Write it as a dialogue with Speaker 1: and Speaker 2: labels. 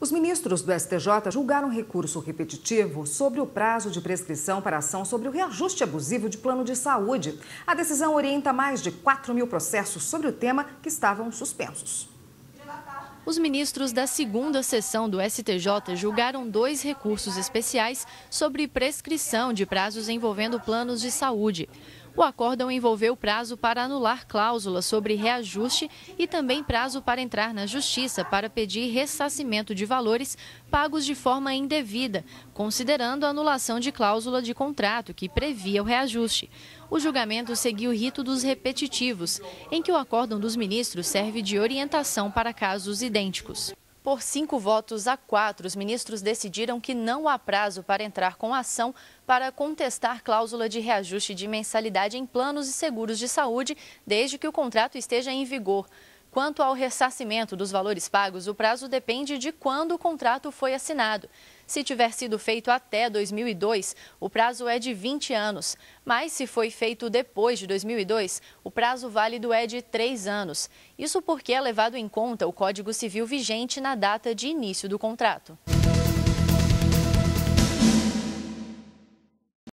Speaker 1: Os ministros do STJ julgaram recurso repetitivo sobre o prazo de prescrição para ação sobre o reajuste abusivo de plano de saúde. A decisão orienta mais de 4 mil processos sobre o tema que estavam suspensos.
Speaker 2: Os ministros da segunda sessão do STJ julgaram dois recursos especiais sobre prescrição de prazos envolvendo planos de saúde. O acórdão envolveu prazo para anular cláusulas sobre reajuste e também prazo para entrar na justiça para pedir ressacimento de valores pagos de forma indevida, considerando a anulação de cláusula de contrato que previa o reajuste. O julgamento seguiu o rito dos repetitivos, em que o acórdão dos ministros serve de orientação para casos idênticos. Por cinco votos a quatro, os ministros decidiram que não há prazo para entrar com ação para contestar cláusula de reajuste de mensalidade em planos e seguros de saúde, desde que o contrato esteja em vigor. Quanto ao ressarcimento dos valores pagos, o prazo depende de quando o contrato foi assinado. Se tiver sido feito até 2002, o prazo é de 20 anos. Mas se foi feito depois de 2002, o prazo válido é de 3 anos. Isso porque é levado em conta o Código Civil vigente na data de início do contrato.